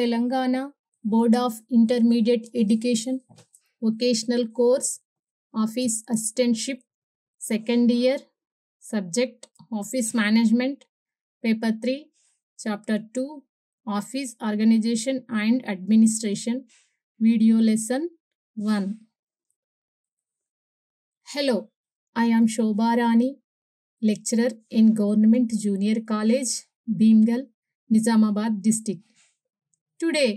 Telangana board of intermediate education vocational course office assistantship second year subject office management paper three chapter two office organization and administration video lesson one hello I am Shobharani lecturer in government junior college Bhimgal Nizamabad district today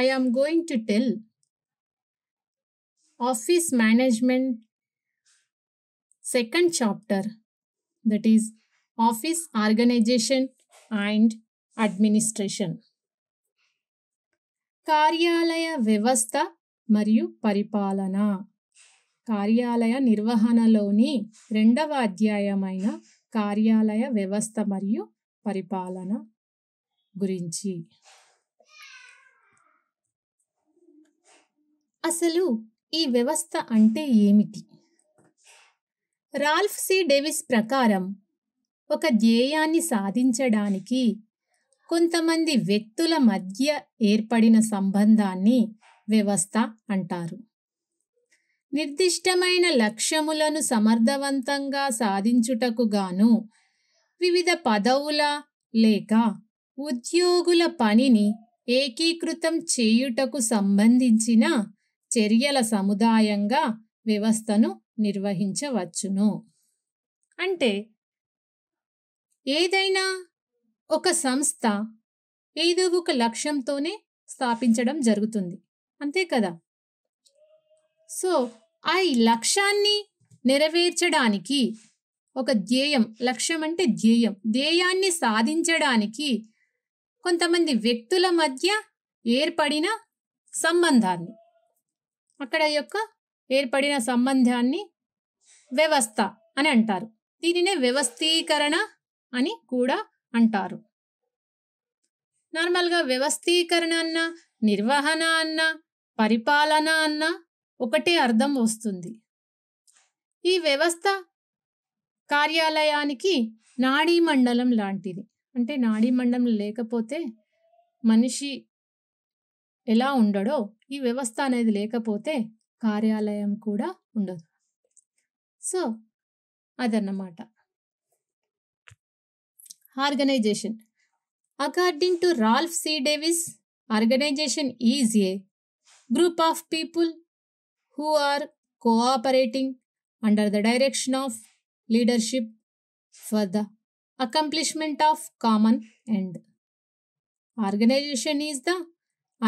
I am going to tell office management second chapter that is office organization and administration కార్యాలయ వ్యవస్థ మరియు పరిపాలన కార్యాలయ నిర్వహణలోని రెండవ అధ్యాయమైన కార్యాలయ వ్యవస్థ మరియు పరిపాలన గురించి అసలు ఈ వ్యవస్థ అంటే ఏమిటి రాల్ఫ్ సి డేవిస్ ప్రకారం ఒక ధ్యేయాన్ని సాధించడానికి కొంతమంది వ్యక్తుల మధ్య ఏర్పడిన సంబంధాన్ని వ్యవస్థ అంటారు నిర్దిష్టమైన లక్ష్యములను సమర్థవంతంగా సాధించుటకు గాను వివిధ పదవుల లేక ఉద్యోగుల పనిని ఏకీకృతం చేయుటకు సంబంధించిన చర్యల సముదాయంగా వ్యవస్థను నిర్వహించవచ్చును అంటే ఏదైనా ఒక సంస్థ ఏదో ఒక లక్ష్యంతోనే స్థాపించడం జరుగుతుంది అంతే కదా సో ఆ లక్ష్యాన్ని నెరవేర్చడానికి ఒక ధ్యేయం లక్ష్యం అంటే ధ్యేయం ధ్యేయాన్ని సాధించడానికి కొంతమంది వ్యక్తుల మధ్య ఏర్పడిన సంబంధాన్ని అక్కడ యొక్క ఏర్పడిన సంబంధాన్ని వ్యవస్థ అని అంటారు దీనినే వ్యవస్థీకరణ అని కూడా అంటారు నార్మల్గా వ్యవస్థీకరణ అన్న నిర్వహణ అన్న పరిపాలన అన్న ఒకటే అర్థం వస్తుంది ఈ వ్యవస్థ కార్యాలయానికి నాడీ మండలం లాంటిది అంటే నాడీ మండలం లేకపోతే మనిషి ఎలా ఉండడో ఈ వ్యవస్థ అనేది లేకపోతే కార్యాలయం కూడా ఉండదు సో అదన్నమాట organization according to Ralph C Davis organization is a group of people who are cooperating under the direction of leadership for the accomplishment of common end organization is the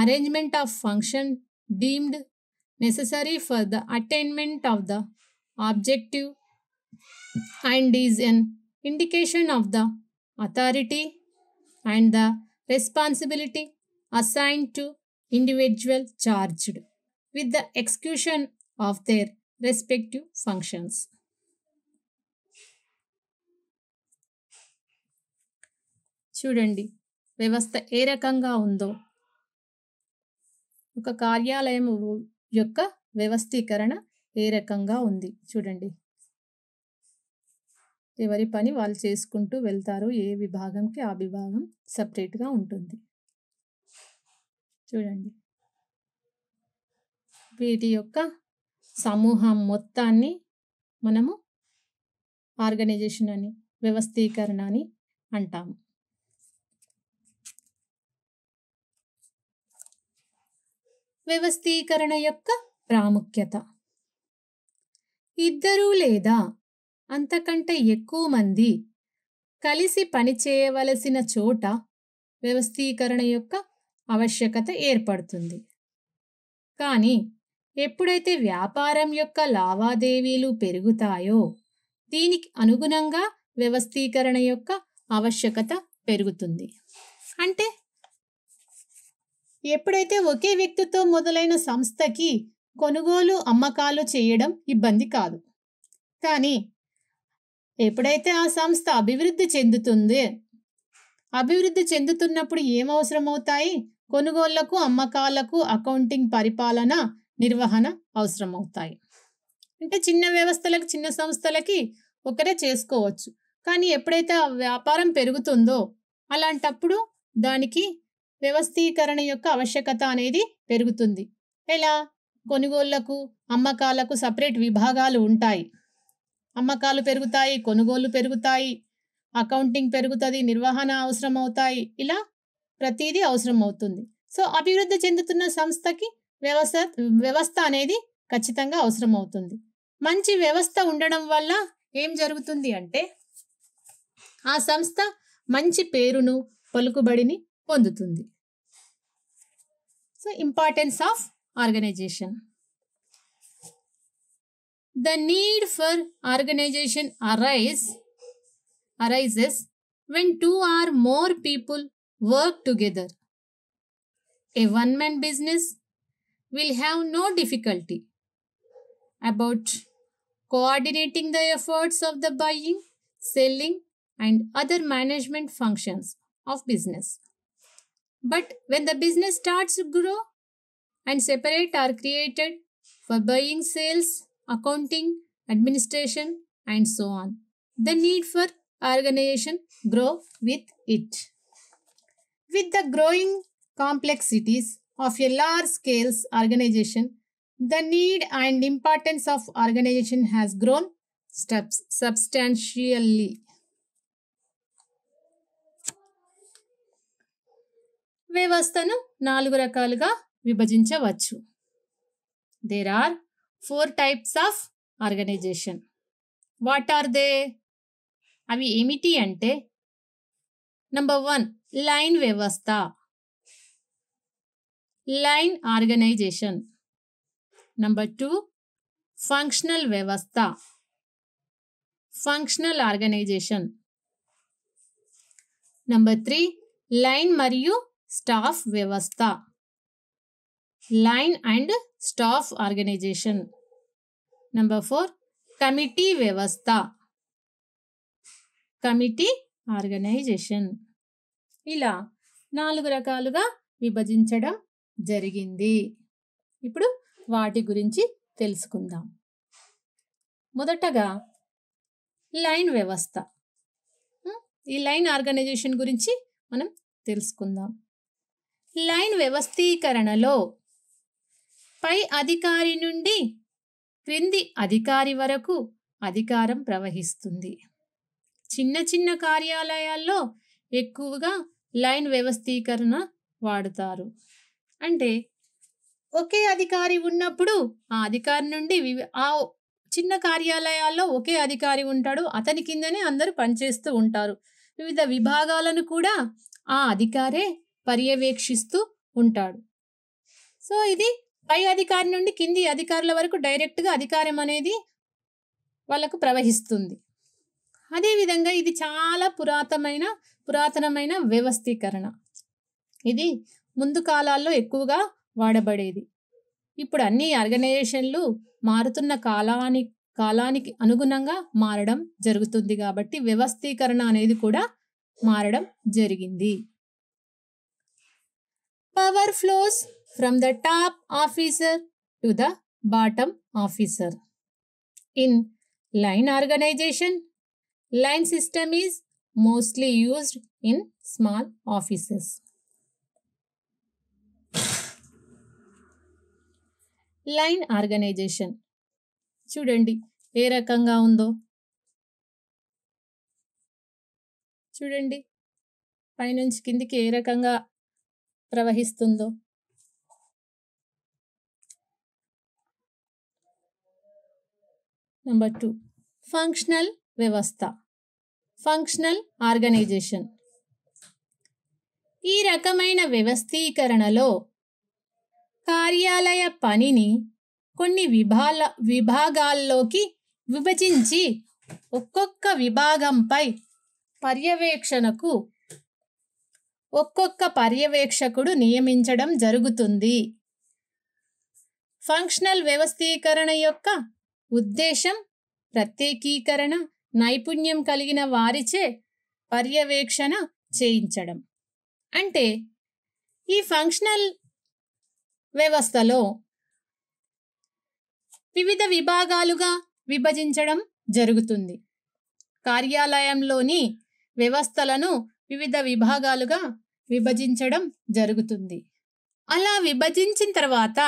arrangement of function deemed necessary for the attainment of the objective and is an indication of the authority and the responsibility assign to individual charged with the execution of their respective functions చూడండి వ్యవస్థ ఏ రకంగా ఉందో ఒక కార్యాలయం యొక్క వ్యవస్థీకరణ ఏ రకంగా ఉంది చూడండి ఎవరి పని వాళ్ళు చేసుకుంటూ వెళ్తారు ఏ విభాగంకి ఆ విభాగం సపరేట్గా ఉంటుంది చూడండి వీటి యొక్క సమూహం మొత్తాన్ని మనము ఆర్గనైజేషన్ అని వ్యవస్థీకరణ అని అంటాము వ్యవస్థీకరణ యొక్క ప్రాముఖ్యత ఇద్దరు లేదా అంతకంటే ఎక్కువ మంది కలిసి పనిచేయవలసిన చోట వ్యవస్థీకరణ యొక్క ఆవశ్యకత ఏర్పడుతుంది కానీ ఎప్పుడైతే వ్యాపారం యొక్క లావాదేవీలు పెరుగుతాయో దీనికి అనుగుణంగా వ్యవస్థీకరణ యొక్క ఆవశ్యకత పెరుగుతుంది అంటే ఎప్పుడైతే ఒకే వ్యక్తితో మొదలైన సంస్థకి కొనుగోలు అమ్మకాలు చేయడం ఇబ్బంది కాదు కానీ ఎప్పుడైతే ఆ సంస్థ అభివృద్ధి చెందుతుంది అభివృద్ధి చెందుతున్నప్పుడు ఏమవసరమవుతాయి కొనుగోళ్లకు అమ్మకాలకు అకౌంటింగ్ పరిపాలన నిర్వహణ అవసరమవుతాయి అంటే చిన్న వ్యవస్థలకు చిన్న సంస్థలకి ఒకరే చేసుకోవచ్చు కానీ ఎప్పుడైతే ఆ వ్యాపారం పెరుగుతుందో అలాంటప్పుడు దానికి వ్యవస్థీకరణ యొక్క ఆవశ్యకత అనేది పెరుగుతుంది ఎలా కొనుగోళ్లకు అమ్మకాలకు సపరేట్ విభాగాలు ఉంటాయి అమ్మకాలు పెరుగుతాయి కొనుగోళ్లు పెరుగుతాయి అకౌంటింగ్ పెరుగుతుంది నిర్వహణ అవసరం అవుతాయి ఇలా ప్రతిదీ అవసరం అవుతుంది సో అభివృద్ధి చెందుతున్న సంస్థకి వ్యవస్థ వ్యవస్థ అనేది ఖచ్చితంగా అవసరం అవుతుంది మంచి వ్యవస్థ ఉండడం వల్ల ఏం జరుగుతుంది అంటే ఆ సంస్థ మంచి పేరును పలుకుబడిని పొందుతుంది so importance of organization the need for organization arise arises when two or more people work together. A one man business will have no difficulty about coordinating the efforts of the buying, selling, and other management functions of business. But when the business starts to grow and separate are created for buying, sales, accounting, administration, and so on, the need for organization grow with it. With the growing complexities of a large scale organization, the need and importance of organization has grown substantially. వ్యవస్థను నాలుగు రకాలుగా విభజించవచ్చు there are four types of organization what are they అవి ఏమిటి అంటే number one line వ్యవస్థ line organization number two functional వ్యవస్థ functional organization number three line మరియు స్టాఫ్ వ్యవస్థ line and staff organization number four committee వ్యవస్థ కమిటీ ఆర్గనైజేషన్ ఇలా నాలుగు రకాలుగా విభజించడం జరిగింది ఇప్పుడు వాటి గురించి తెలుసుకుందాం మొదటగా లైన్ వ్యవస్థ ఈ లైన్ ఆర్గనైజేషన్ గురించి మనం తెలుసుకుందాం లైన్ వ్యవస్థీకరణలో పై అధికారి నుండి క్రింది అధికారి వరకు అధికారం ప్రవహిస్తుంది చిన్న చిన్న కార్యాలయాల్లో ఎక్కువగా లైన్ వ్యవస్థీకరణ వాడుతారు అంటే ఒకే అధికారి ఉన్నప్పుడు ఆ అధికారి నుండి ఆ చిన్న కార్యాలయాల్లో ఒకే అధికారి ఉంటాడు అతని కిందనే అందరూ పనిచేస్తూ ఉంటారు వివిధ విభాగాలను కూడా ఆ అధికారే పర్యవేక్షిస్తూ ఉంటాడు సో ఇది పై అధికారి నుండి కింది అధికారుల వరకు డైరెక్ట్గా అధికారం అనేది వాళ్ళకు ప్రవహిస్తుంది అదేవిధంగా ఇది చాలా పురాతనమైన పురాతనమైన వ్యవస్థీకరణ ఇది ముందు కాలాల్లో ఎక్కువగా వాడబడేది ఇప్పుడు అన్ని ఆర్గనైజేషన్లు మారుతున్న కాలాని కాలానికి అనుగుణంగా మారడం జరుగుతుంది కాబట్టి వ్యవస్థీకరణ అనేది కూడా మారడం జరిగింది Power flows from the top officer to the bottom officer. In line organization, line system is mostly used in small offices. Line organization చూడండి ఏ రకంగా ఉందో చూడండి పైనుంచి కిందికి ఏ రకంగా ప్రవహిస్తుందో నెంబర్ టూ ఫంక్షనల్ వ్యవస్థ ఫంక్షనల్ ఆర్గనైజేషన్ ఈ రకమైన వ్యవస్థీకరణలో కార్యాలయ పనిని కొన్ని విభాల విభాగాల్లోకి విభజించి ఒక్కొక్క విభాగంపై పర్యవేక్షణకు ఒక్కొక్క పర్యవేక్షకుడు నియమించడం జరుగుతుంది ఫంక్షనల్ వ్యవస్థీకరణ యొక్క ఉద్దేశం ప్రత్యేకీకరణ నైపుణ్యం కలిగిన వారిచే పర్యవేక్షణ చేయించడం అంటే ఈ ఫంక్షనల్ వ్యవస్థలో వివిధ విభాగాలుగా విభజించడం జరుగుతుంది కార్యాలయంలోని వ్యవస్థలను వివిధ విభాగాలుగా విభజించడం జరుగుతుంది అలా విభజించిన తర్వాత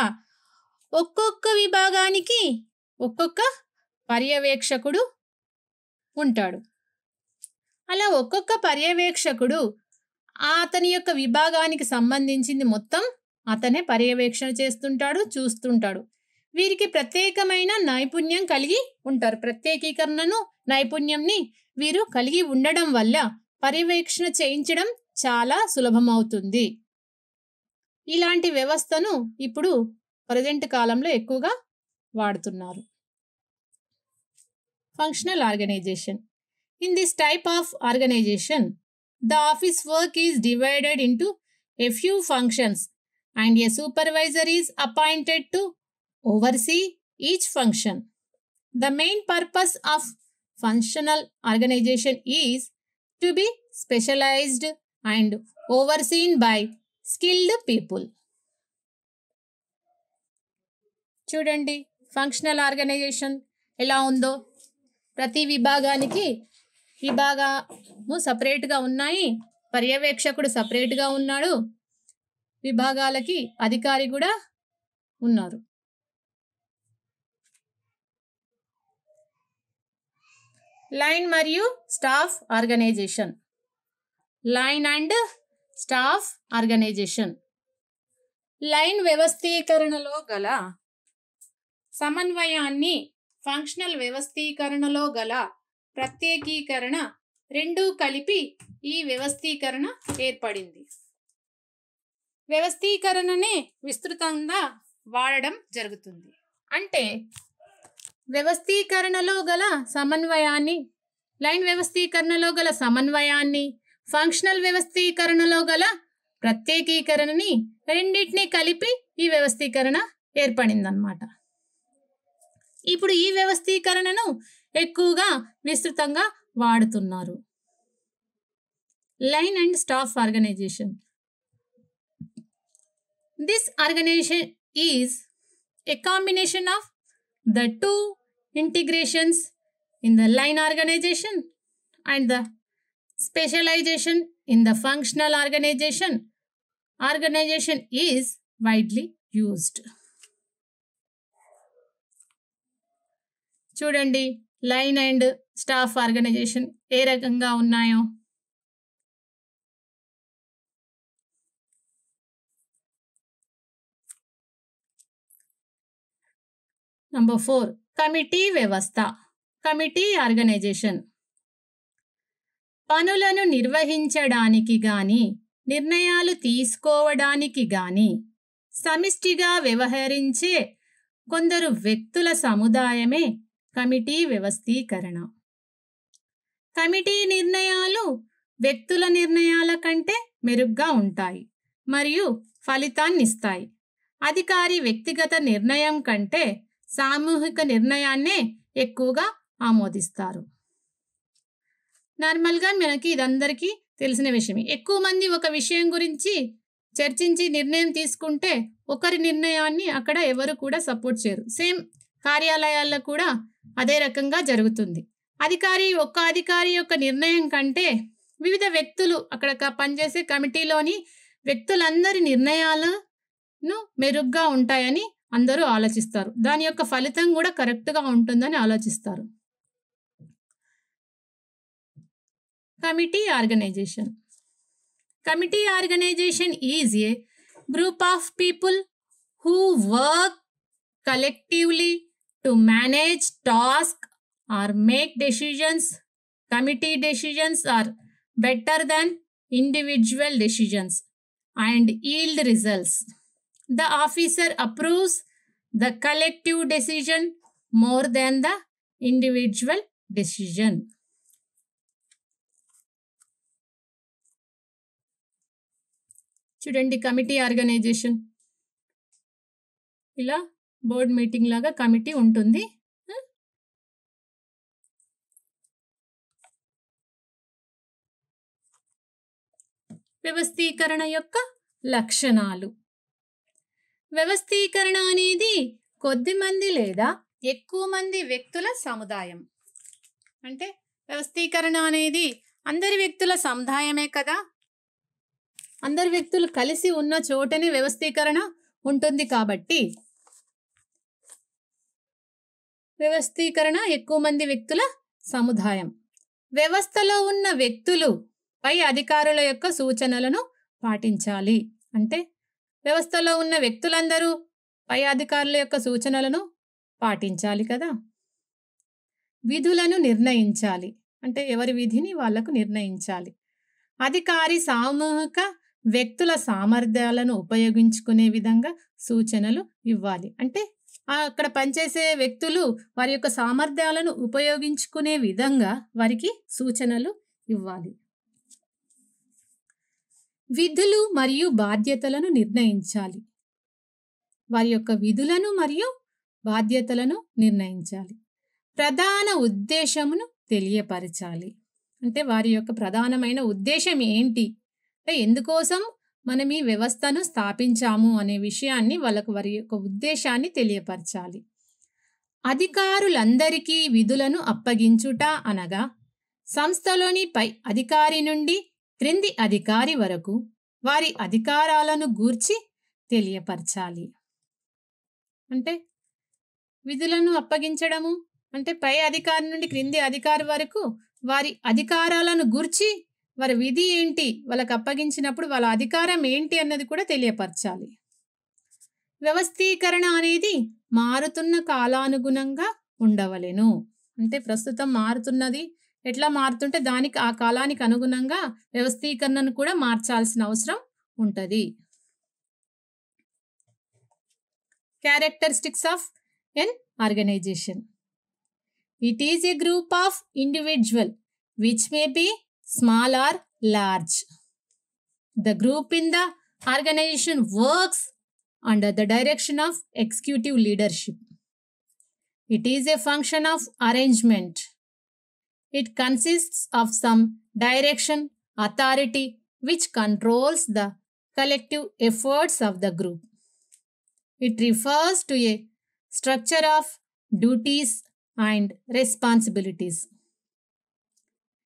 ఒక్కొక్క విభాగానికి ఒక్కొక్క పర్యవేక్షకుడు ఉంటాడు అలా ఒక్కొక్క పర్యవేక్షకుడు అతని యొక్క విభాగానికి సంబంధించింది మొత్తం అతనే పర్యవేక్షణ చేస్తుంటాడు చూస్తుంటాడు వీరికి ప్రత్యేకమైన నైపుణ్యం కలిగి ఉంటారు ప్రత్యేకీకరణను నైపుణ్యంని వీరు కలిగి ఉండడం వల్ల పర్యవేక్షణ చేయించడం చాలా సులభమవుతుంది ఇలాంటి వ్యవస్థను ఇప్పుడు ప్రజెంట్ కాలంలో ఎక్కువగా వాడుతున్నారు functional organization in this type of organization the office work is divided into a few functions and a supervisor is appointed to oversee each function the main purpose of functional organization is to be specialized and overseen by skilled people చూడండి functional organization ఎలా ఉందో ప్రతి విభాగానికి విభాగము సపరేట్గా ఉన్నాయి పర్యవేక్షకుడు సపరేట్గా ఉన్నాడు విభాగాలకి అధికారి కూడా ఉన్నారు లైన్ మరియు staff organization line and staff organization line వ్యవస్థీకరణలో గల సమన్వయాన్ని ఫంక్షనల్ వ్యవస్థీకరణలో గల ప్రత్యేకీకరణ రెండూ కలిపి ఈ వ్యవస్థీకరణ ఏర్పడింది వ్యవస్థీకరణనే విస్తృతంగా వాడడం జరుగుతుంది అంటే వ్యవస్థీకరణలో గల సమన్వయాన్ని లైన్ వ్యవస్థీకరణలో గల సమన్వయాన్ని ఫంక్షనల్ వ్యవస్థీకరణలో గల ప్రత్యేకీకరణని రెండింటినీ కలిపి ఈ వ్యవస్థీకరణ ఏర్పడిందన్నమాట ఇప్పుడు ఈ వ్యవస్థీకరణను ఎక్కువగా విస్తృతంగా వాడుతున్నారు line and staff organization this organization is a combination of the two integrations in the line organization and the specialization in the functional organization. Organization is widely used. చూడండి లైన్ అండ్ స్టాఫ్ ఆర్గనైజేషన్ ఏ రకంగా ఉన్నాయో number four committee వ్యవస్థ committee organization పనులను నిర్వహించడానికి గాని నిర్ణయాలు తీసుకోవడానికి గాని సమిష్టిగా వ్యవహరించే కొందరు వ్యక్తుల సముదాయమే కమిటీ వ్యవస్థీకరణ కమిటీ నిర్ణయాలు వ్యక్తుల నిర్ణయాల కంటే మెరుగ్గా ఉంటాయి మరియు ఫలితాన్నిస్తాయి అధికారి వ్యక్తిగత నిర్ణయం కంటే సామూహిక నిర్ణయాన్నే ఎక్కువగా ఆమోదిస్తారు నార్మల్గా మనకి ఇదందరికీ తెలిసిన విషయమే ఎక్కువ మంది ఒక విషయం గురించి చర్చించి నిర్ణయం తీసుకుంటే ఒకరి నిర్ణయాన్ని అక్కడ ఎవరు కూడా సపోర్ట్ చేయరు సేమ్ కార్యాలయాల్లో కూడా అదే రకంగా జరుగుతుంది అధికారి ఒక్క అధికారి యొక్క నిర్ణయం కంటే వివిధ వ్యక్తులు అక్కడ పనిచేసే కమిటీలోని వ్యక్తులందరి నిర్ణయాలను మెరుగ్గా ఉంటాయని అందరూ ఆలోచిస్తారు దాని యొక్క ఫలితం కూడా కరెక్ట్గా ఉంటుందని ఆలోచిస్తారు committee organization committee organization is a group of people who work collectively to manage task or make decisions committee decisions are better than individual decisions and yield results the officer approves the collective decision more than the individual decision. చూడండి committee organization ఇలా board meeting లాగా committee ఉంటుంది వ్యవస్థీకరణ యొక్క లక్షణాలు వ్యవస్థీకరణ అనేది కొద్ది మంది లేదా ఎక్కువ మంది వ్యక్తుల సముదాయం అంటే వ్యవస్థీకరణ అనేది అందరి వ్యక్తుల సముదాయమే కదా అందరి వ్యక్తులు కలిసి ఉన్న చోటని వ్యవస్థీకరణ ఉంటుంది కాబట్టి వ్యవస్థీకరణ ఎక్కువ మంది వ్యక్తుల సముదాయం వ్యవస్థలో ఉన్న వ్యక్తులు పై అధికారుల యొక్క సూచనలను పాటించాలి అంటే వ్యవస్థలో ఉన్న వ్యక్తులందరూ పై అధికారుల యొక్క సూచనలను పాటించాలి కదా విధులను నిర్ణయించాలి అంటే ఎవరి విధిని వాళ్లకు నిర్ణయించాలి అధికారి సామూహిక వ్యక్తుల సామర్థ్యాలను ఉపయోగించుకునే విధంగా సూచనలు ఇవ్వాలి అంటే అక్కడ పనిచేసే వ్యక్తులు వారి యొక్క సామర్థ్యాలను ఉపయోగించుకునే విధంగా వారికి సూచనలు ఇవ్వాలి విధులు మరియు బాధ్యతలను నిర్ణయించాలి వారి యొక్క విధులను మరియు బాధ్యతలను నిర్ణయించాలి ప్రధాన ఉద్దేశమును తెలియపరచాలి అంటే వారి యొక్క ప్రధానమైన ఉద్దేశం ఏంటి అంటే ఎందుకోసం మనం ఈ వ్యవస్థను స్థాపించాము అనే విషయాన్ని వాళ్ళకు వారి యొక్క ఉద్దేశాన్ని తెలియపరచాలి అధికారులందరికీ విధులను అప్పగించుట అనగా సంస్థలోని పై అధికారి నుండి క్రింది అధికారి వరకు వారి అధికారాలను గూర్చి తెలియపరచాలి అంటే విధులను అప్పగించడము అంటే పై అధికారి నుండి క్రింది అధికారి వరకు వారి అధికారాలను గూర్చి వారి విధి ఏంటి వాళ్ళకి అప్పగించినప్పుడు వాళ్ళ అధికారం ఏంటి అన్నది కూడా తెలియపరచాలి వ్యవస్థీకరణ అనేది మారుతున్న కాలానుగుణంగా ఉండవలెను అంటే ప్రస్తుతం మారుతున్నది ఎట్లా మారుతుంటే దానికి ఆ కాలానికి అనుగుణంగా వ్యవస్థీకరణను కూడా మార్చాల్సిన అవసరం ఉంటుంది characteristics of an organization it is a group of individual which may be small or large the group in the organization works under the direction of executive leadership it is a function of arrangement It consists of some direction, authority, which controls the collective efforts of the group. It refers to a structure of duties and responsibilities.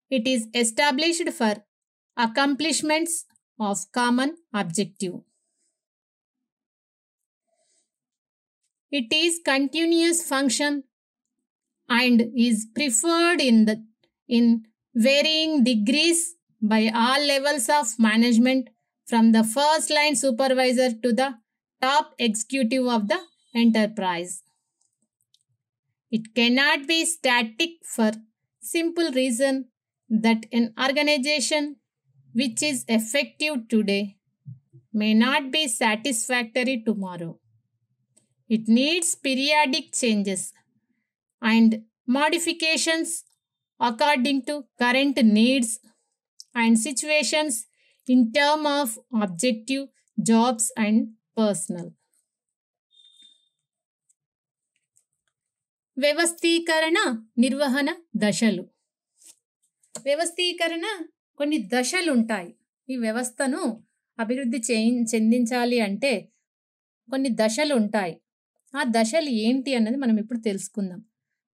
It is established for accomplishments of common objective. It is continuous function and is preferred in the in varying degrees by all levels of management from the first line supervisor to the top executive of the enterprise. It cannot be static for simple reason that an organization which is effective today may not be satisfactory tomorrow. It needs periodic changes and modifications according to current needs and situations in term of objective jobs and personal వ్యవస్థీకరణ నిర్వహణ దశలు వ్యవస్థీకరణ కొన్ని దశలు ఉంటాయి ఈ వ్యవస్థను అభివృద్ధి చేయి చెందించాలి అంటే కొన్ని దశలు ఉంటాయి ఆ దశలు ఏంటి అన్నది మనం ఇప్పుడు తెలుసుకుందాం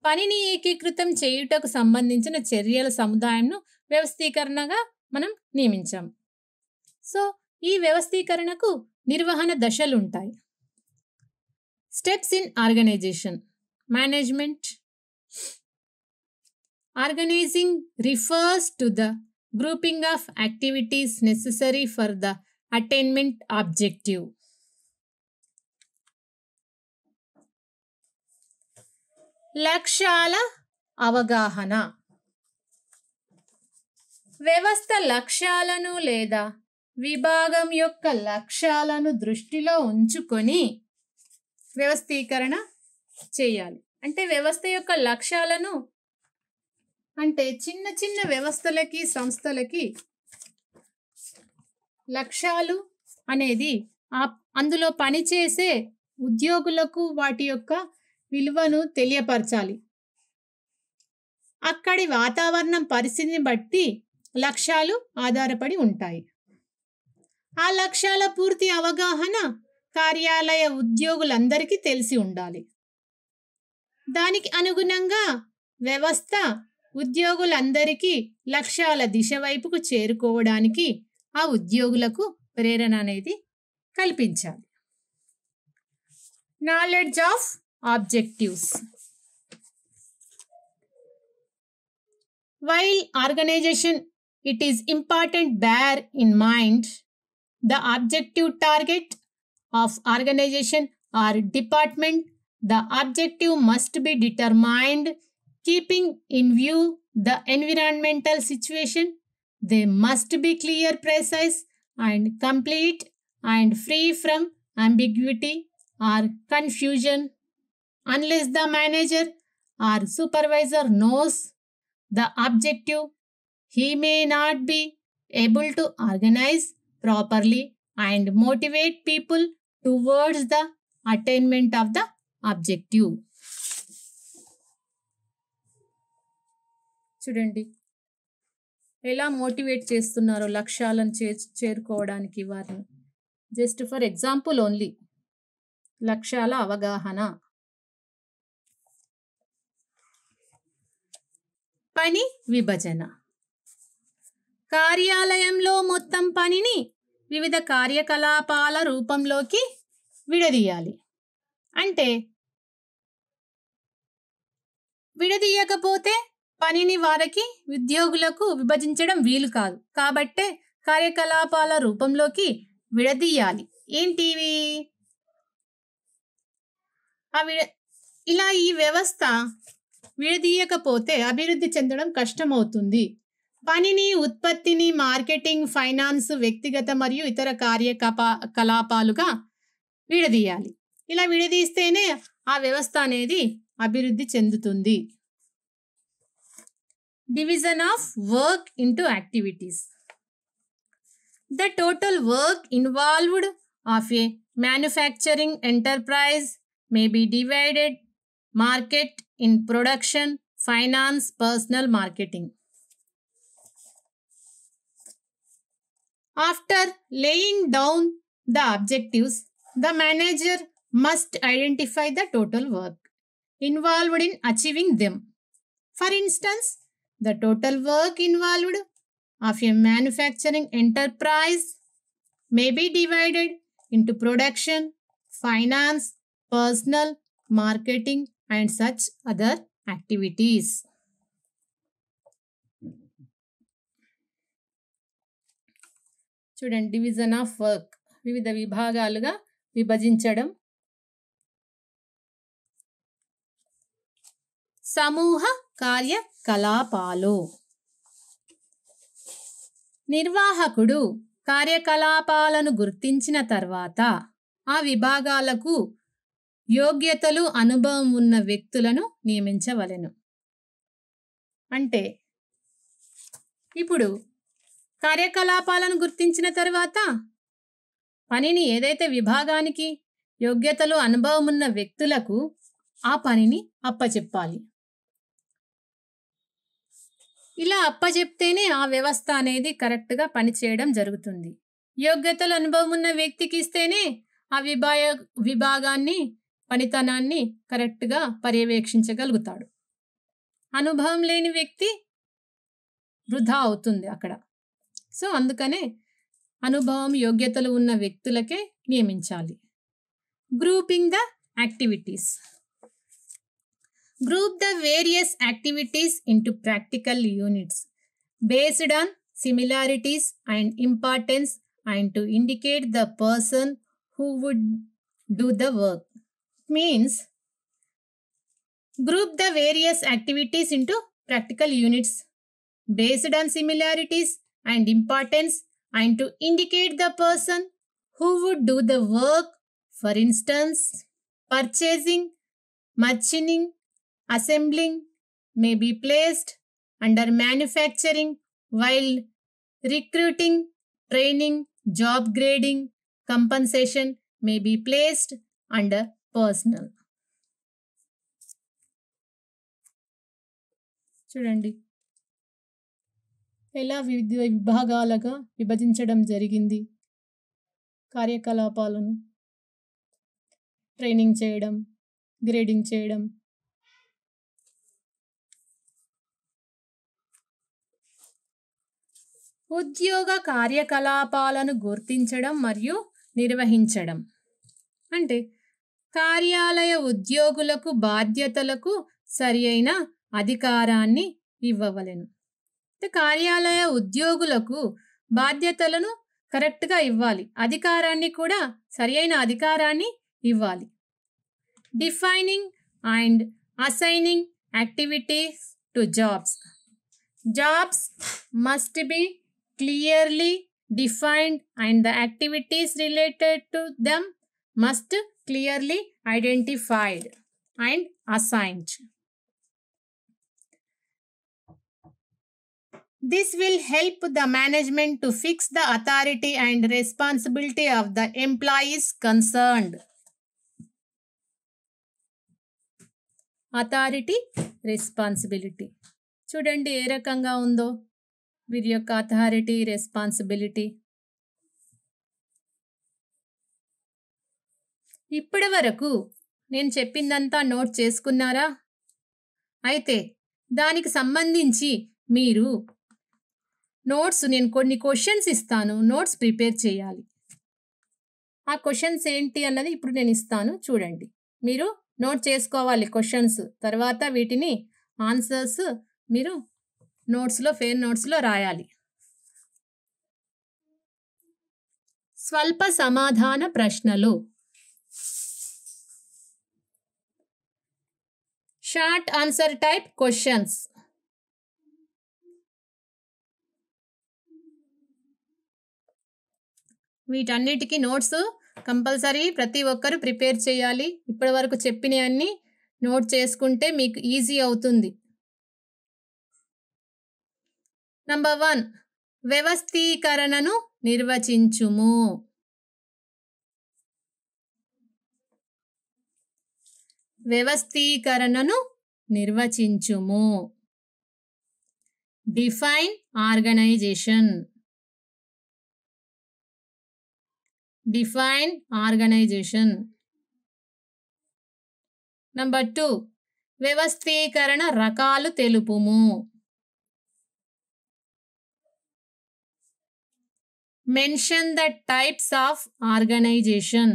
పనిని ఏకీకృతం చేయుటకు సంబంధించిన చర్యల సముదాయంను వ్యవస్థీకరణగా మనం నియమించాం సో ఈ వ్యవస్థీకరణకు నిర్వహణ దశలు ఉంటాయి steps in organization management organizing refers to the grouping of activities necessary for the attainment objective లక్ష్యాల అవగాహన వ్యవస్థ లక్ష్యాలను లేదా విభాగం యొక్క లక్ష్యాలను దృష్టిలో ఉంచుకొని వ్యవస్థీకరణ చేయాలి అంటే వ్యవస్థ యొక్క లక్ష్యాలను అంటే చిన్న చిన్న వ్యవస్థలకి సంస్థలకి లక్ష్యాలు అనేది అందులో పనిచేసే ఉద్యోగులకు వాటి యొక్క విలువను తెలియపరచాలి అక్కడి వాతావరణం పరిస్థితిని బట్టి లక్ష్యాలు ఆధారపడి ఉంటాయి ఆ లక్ష్యాల పూర్తి అవగాహన కార్యాలయ ఉద్యోగులందరికీ తెలిసి ఉండాలి దానికి అనుగుణంగా వ్యవస్థ ఉద్యోగులందరికీ లక్ష్యాల దిశ వైపుకు చేరుకోవడానికి ఆ ఉద్యోగులకు ప్రేరణ అనేది కల్పించాలి knowledge of objectives. While organization, it is important bear in mind the objective target of organization or department. The objective must be determined keeping in view the environmental situation. They must be clear, precise and complete and free from ambiguity or confusion unless the manager or supervisor knows the objective, he may not be able to organize properly and motivate people towards the attainment of the objective. చూడండి ఎలా motivate చేస్తున్నారో లక్ష్యాలను చే చేరుకోవడానికి వారిని just for example only లక్ష్యాల అవగాహన పని విభజన కార్యాలయంలో మొత్తం పనిని వివిధ కార్యకలాపాల రూపంలోకి విడదీయాలి అంటే విడదీయకపోతే పనిని వారికి ఉద్యోగులకు విభజించడం వీలు కాదు కాబట్టే కార్యకలాపాల రూపంలోకి విడదీయాలి ఏంటివి ఆ విడ ఇలా ఈ వ్యవస్థ విడదీయకపోతే అభివృద్ధి చెందడం కష్టమవుతుంది పనిని ఉత్పత్తిని మార్కెటింగ్ ఫైనాన్స్ వ్యక్తిగత మరియు ఇతర కార్యకపా కలాపాలుగా విడదీయాలి ఇలా విడదీస్తేనే ఆ వ్యవస్థ అనేది అభివృద్ధి చెందుతుంది division of work into activities the total work involved of a manufacturing enterprise may be divided market in production, finance, personal marketing. After laying down the objectives, the manager must identify the total work involved in achieving them. For instance, the total work involved of a manufacturing enterprise may be divided into production, finance, personal, marketing, and such other activities. చూడండి division of work వివిధ విభాగాలుగా విభజించడం సమూహ కార్యకలాపాలు నిర్వాహకుడు కార్యకలాపాలను గుర్తించిన తర్వాత ఆ విభాగాలకు యోగ్యతలు అనుభవం ఉన్న వ్యక్తులను నియమించవలెను అంటే ఇప్పుడు కార్యకలాపాలను గుర్తించిన తర్వాత పనిని ఏదైతే విభాగానికి యోగ్యతలు అనుభవం ఉన్న వ్యక్తులకు ఆ పనిని అప్పచెప్పాలి ఇలా అప్పచెప్తేనే ఆ వ్యవస్థ అనేది కరెక్ట్గా పనిచేయడం జరుగుతుంది యోగ్యతలు అనుభవం ఉన్న వ్యక్తికి ఇస్తేనే ఆ విభాగ విభాగాన్ని పనితనాన్ని కరెక్ట్గా పర్యవేక్షించగలుగుతాడు అనుభవం లేని వ్యక్తి వృధా అవుతుంది అక్కడ సో అందుకనే అనుభవం యోగ్యతలు ఉన్న వ్యక్తులకే నియమించాలి grouping the activities group the various activities into practical units based on similarities and importance and to indicate the person who would do the work means group the various activities into practical units based on similarities and importance and to indicate the person who would do the work. For instance, purchasing, machining, assembling may be placed under manufacturing while recruiting, training, job grading, compensation may be placed under personal చూడండి ఎలా వివిధ విభాగాలుగా విభజించడం జరిగింది కార్యకలాపాలను training చేయడం grading చేయడం ఉద్యోగ కార్యకలాపాలను గుర్తించడం మరియు నిర్వహించడం అంటే కార్యాలయ ఉద్యోగులకు బాధ్యతలకు సరియైన అధికారాన్ని ఇవ్వవలెను కార్యాలయ ఉద్యోగులకు బాధ్యతలను కరెక్ట్గా ఇవ్వాలి అధికారాన్ని కూడా సరియైన అధికారాన్ని ఇవ్వాలి defining and assigning activities to jobs jobs must be clearly defined and the activities related to them must clearly identified and assigned. This will help the management to fix the authority and responsibility of the employees concerned. Authority, responsibility. చూడండి ఏ రకంగా ఉందో వీరి యొక్క authority responsibility ఇప్పటి వరకు నేను చెప్పిందంతా నోట్ చేసుకున్నారా అయితే దానికి సంబంధించి మీరు నోట్స్ నేను కొన్ని క్వశ్చన్స్ ఇస్తాను నోట్స్ ప్రిపేర్ చేయాలి ఆ క్వశ్చన్స్ ఏంటి అన్నది ఇప్పుడు నేను ఇస్తాను చూడండి మీరు నోట్ చేసుకోవాలి క్వశ్చన్స్ తర్వాత వీటిని ఆన్సర్స్ మీరు నోట్స్లో ఫేర్ నోట్స్లో రాయాలి స్వల్ప సమాధాన ప్రశ్నలు షార్ట్ ఆన్సర్ టైప్ క్వశ్చన్స్ వీటన్నిటికీ నోట్స్ కంపల్సరీ ప్రతి ఒక్కరు ప్రిపేర్ చేయాలి ఇప్పటి వరకు చెప్పినవన్నీ నోట్ చేసుకుంటే మీకు ఈజీ అవుతుంది నంబర్ వన్ వ్యవస్థీకరణను నిర్వచించుము వ్యవస్థీకరణను నిర్వచించుము define organization define organization number two వ్యవస్థీకరణ రకాలు తెలుపుము mention the types of organization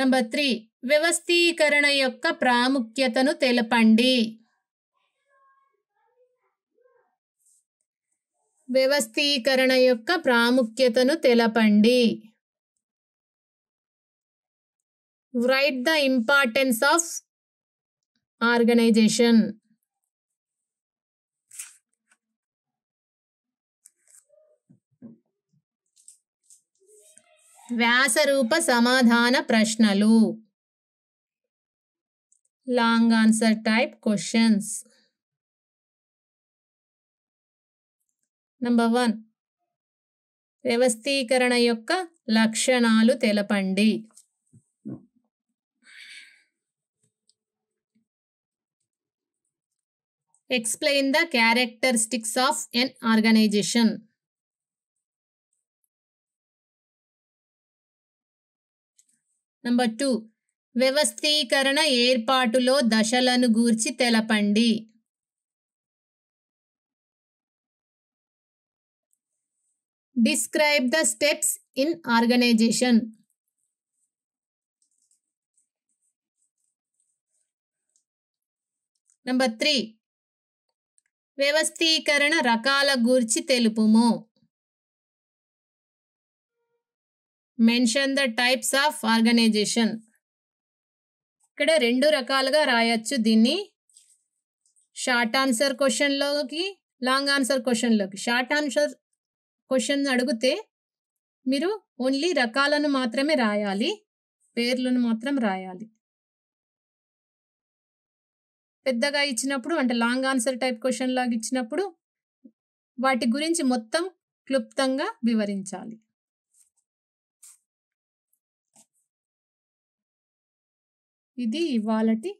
number three వ్యవస్థీకరణ యొక్క ప్రాముఖ్యతను తెలపండి వ్యవస్థీకరణ యొక్క ప్రాముఖ్యతను తెలపండి write the importance of organization వ్యాసరూప సమాధాన ప్రశ్నలు long answer type questions number one వ్యవస్థీకరణ యొక్క లక్షణాలు తెలపండి explain the characteristics of an organization number two వ్యవస్థీకరణ ఏర్పాటులో దశలను గూర్చి తెలపండి describe the steps in organisation number three వ్యవస్థీకరణ రకాల గూర్చి తెలుపుము mention the types of organization ఇక్కడ రెండు రకాలుగా రాయొచ్చు దీన్ని షార్ట్ ఆన్సర్ క్వశ్చన్లోకి లాంగ్ ఆన్సర్ క్వశ్చన్లోకి షార్ట్ ఆన్సర్ క్వశ్చన్ అడిగితే మీరు ఓన్లీ రకాలను మాత్రమే రాయాలి పేర్లను మాత్రం రాయాలి పెద్దగా ఇచ్చినప్పుడు అంటే లాంగ్ ఆన్సర్ టైప్ క్వశ్చన్ లాగా ఇచ్చినప్పుడు వాటి గురించి మొత్తం క్లుప్తంగా వివరించాలి ఇది ఇవాళటి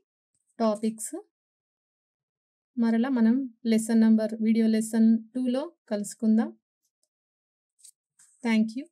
టాపిక్స్ మరలా మనం లెసన్ నంబర్ వీడియో లెసన్ టూలో కలుసుకుందాం థ్యాంక్ యూ